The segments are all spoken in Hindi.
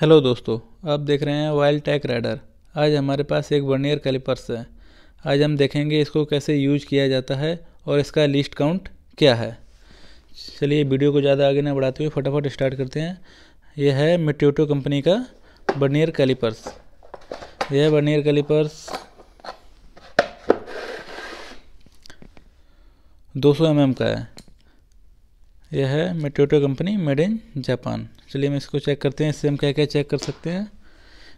हेलो दोस्तों आप देख रहे हैं वाइल्ड टैक राइडर आज हमारे पास एक वर्नियर कैलिपर्स है आज हम देखेंगे इसको कैसे यूज किया जाता है और इसका लिस्ट काउंट क्या है चलिए वीडियो को ज़्यादा आगे ना बढ़ाते हुए फटाफट स्टार्ट करते हैं यह है मिट्योटो कंपनी का वर्नियर कैलिपर्स यह वर्नियर कैलिपर्स दो सौ mm का है यह है Mitutoyo company made in Japan चलिए मैं इसको चेक करते हैं इससे हम क्या क्या चेक कर सकते हैं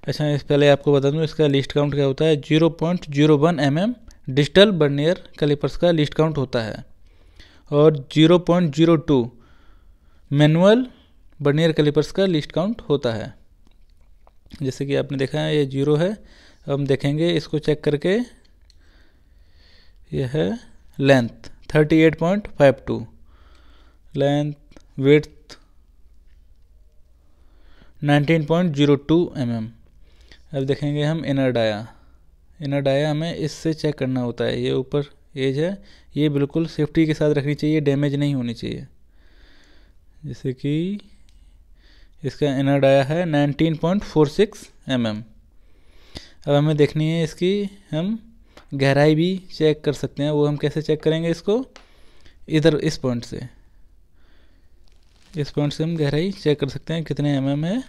अच्छा इस पहले आपको बता दूँ इसका लिस्ट काउंट क्या होता है zero point zero one M M digital vernier calipers का लिस्ट काउंट होता है और zero point zero two manual vernier calipers का लिस्ट काउंट होता है जैसे कि आपने देखा है ये जीरो है हम देखेंगे इसको चेक करके यह है length thirty eight point five two length with 19.02 mm अब देखेंगे हम इनर डाया इनर डाया हमें इससे चेक करना होता है ये ऊपर एज है ये बिल्कुल सेफ्टी के साथ रखनी चाहिए डैमेज नहीं होनी चाहिए जैसे कि इसका इनर डाया है 19.46 mm अब हमें देखनी है इसकी हम गहराई भी चेक कर सकते हैं वो हम कैसे चेक करेंगे इसको इधर इस पॉइंट से इस पॉइंट से हम गहराई चेक कर सकते हैं कितने एम mm है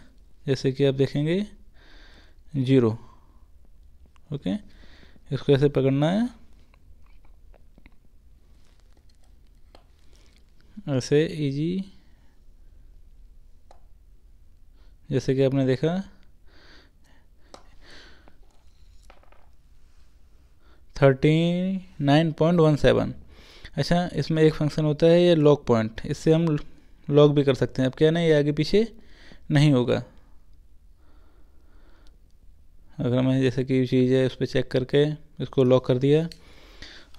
जैसे कि आप देखेंगे जीरो ओके इसको ऐसे पकड़ना है ऐसे इजी जैसे कि आपने देखा thirty nine point one seven अच्छा इसमें एक फंक्शन होता है ये लॉक पॉइंट इससे हम लॉग भी कर सकते हैं अब क्या ना ये आगे पीछे नहीं होगा अगर मैं जैसे कि चीज़ है उस पर चेक करके इसको लॉक कर दिया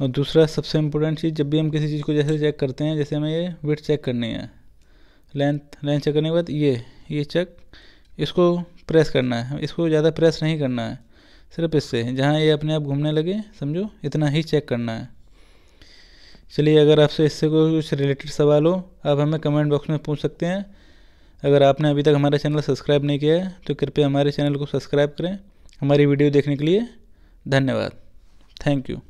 और दूसरा सबसे इम्पोर्टेंट चीज़ जब भी हम किसी चीज़ को जैसे चेक करते हैं जैसे हमें ये विथ चेक करनी है लेंथ लेंथ चेक करने के बाद ये ये चेक इसको प्रेस करना है इसको ज़्यादा प्रेस नहीं करना है सिर्फ इससे जहाँ ये अपने आप घूमने लगे समझो इतना ही चेक करना है चलिए अगर आपसे इससे कोई कुछ रिलेटेड सवाल हो आप हमें कमेंट बॉक्स में पूछ सकते हैं अगर आपने अभी तक हमारा चैनल सब्सक्राइब नहीं किया है तो कृपया हमारे चैनल को सब्सक्राइब करें हमारी वीडियो देखने के लिए धन्यवाद थैंक यू